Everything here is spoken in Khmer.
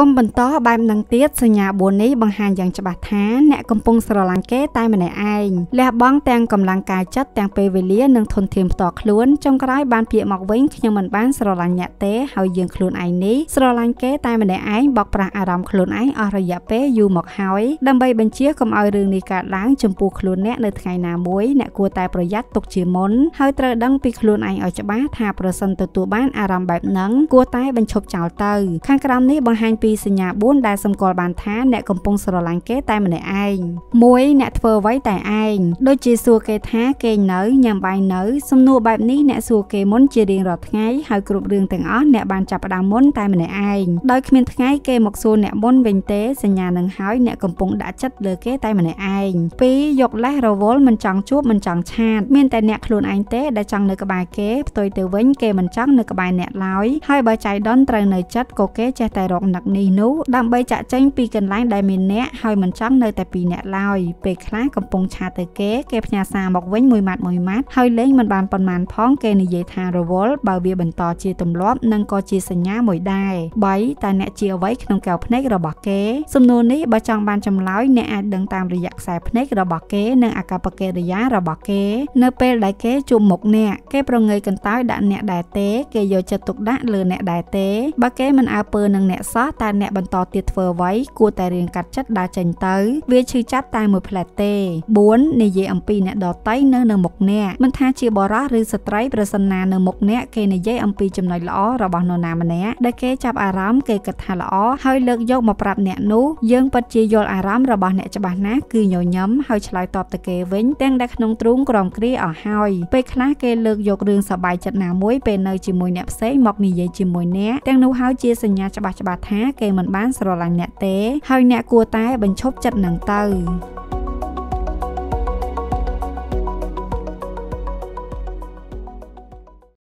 កុំបន្តបែបនឹងទៀតសញ្ញា4នេះបង្ហាញយ៉ាងច្បាស់ថាអ្នកកំពុងស្រឡាញ់គេតែម្នាក់ឯងលះបង់ទាំងកម្លាំងកាយចិត្តទាំងពេលវេលានិងធនធានផ្ទាល់ខ្លួនចុងក្រោយបានពាក្យមកវិញខ្ញុំមិនបានស្រឡាញ់អ្នកទេហើយយើងខ្លួនឯងនេះស្រឡាញ់គេតែម្នាក់ឯងបោកប្រាស់អារម្មណ៍ខ្លួនឯងអស់រយៈពេលយូរមកហើយដើម្បីបញ្ជាកុំឲ្យរឿងនេះកើតឡើងចំពោះខ្លួនអ្នកនៅថ្ងៃណាមួយអ្នកគួរតែប្រយ័ត្នទុកជាមុនហើយត្រូវដឹងពីខ្លួនឯងឲ្យច្បាស់ថាប្រសិនទទួលបានអារម្មណ៍បែបហ្នឹងគួរតែបញ្ឈប់ចោលទៅខាងក្រោមនេះបង្ហាញពីពីសញ្ញា4ដែលសម្គាល់បានថាអ្នកកំពុងស្រឡាញ់គេតែម្នាក់ឯង1អ្នកធ្វើអ្វីតែឯងដូចជាសួរគេថាគេងនៅញ៉ាំបាយនៅ សំណួរបែបនេះអ្នកសួរគេមុនជារៀងរាល់ថ្ងៃហើយគ្រប់រឿងទាំងអស់អ្នកបានចាប់ផ្ដើមមុនតែម្នាក់ឯងដោយគ្មានថ្ងៃគេមកសួរអ្នកមុនវិញទេសញ្ញានឹងហើយអ្នកកំពុងដាក់ចិត្តលើគេតែម្នាក់ឯង2យកលេះរវល់មិនចង់ជួបមិនចង់ឆាតមានតែ អ្នកខ្លួនឯងទេដែលចង់នៅក្បែរគេផ្ទុយទៅវិញគេមិនចង់នៅក្បែរអ្នកឡើយហើយបើចៃដន្យត្រូវនៅចិត្តក៏គេចេះតែរកនឹកនេះនោះដើម្បីចាក់ចេញពីកន្លែងដែលមានអ្នកហើយមិនចង់នៅតែពីរអ្នកឡើយពេលខ្លះកំពុងឆាតទៅគេគេផ្ញើសារមកវិញមួយម៉ាត់មួយម៉ាត់ហើយលេងមិនបានប៉ុន្មានផងគេនិយាយថារវល់បើវាបន្តជាទម្លាប់និងក៏ជាសញ្ញាមួយដែរ3តើអ្នកជាអ្វីក្នុងកែវភ្នែករបស់គេសំណួរនេះបើចង់បានចម្លើយអ្នកអាចដឹងតាមរយៈខ្សែភ្នែករបស់គេនិងអាកប្បកិរិយារបស់គេ នៅពេលដែលគេជួបមុខអ្នកគេប្រងើយកន្តើយដាក់អ្នកដែរទេគេយកចិត្តទុកដាក់លើ អ្នកដែរទេបើគេមិនអើពើនឹងអ្នកសោះតើអ្នកបន្តទៀតធ្វើអ្វីគួរតែរៀនកាត់ចិត្តដើរចេញទៅ វាឈឺចាប់តែមួយផ្លែទេ4និយាយអំពីអ្នកដតីនៅនៅមុខអ្នកមិនថាជាបរិសឬស្ត្រីប្រសិនណានៅមុខអ្នក គេនិយាយអំពីចំណុចល្អរបស់នរណាម្នាក់ដែលគេចាប់អារម្មណ៍គេគិតថាល្អហើយលើកយកមកប្រាប់អ្នកនោះយើងពិតជាយល់អារម្មណ៍របស់អ្នកច្បាស់ណាស់គឺញញឹមហើយឆ្លើយតបទៅគេវិញទាំងដែលក្នុងទ្រូងក្រំគ្រាអស់ហើយពេលខ្លះគេលើកយករឿងសប្បាយចិត្តណាមួយពេលនៅជាមួយអ្នកផ្សេងមកនិយាយជាមួយអ្នកទាំងនោះហើយជាសញ្ញាច្បាស់ច្បាស់ថាគេមិនបានស្រឡាញ់អ្នកទេហើយអ្នកគួរតែបញ្ឈប់ចិត្តនឹងទៅ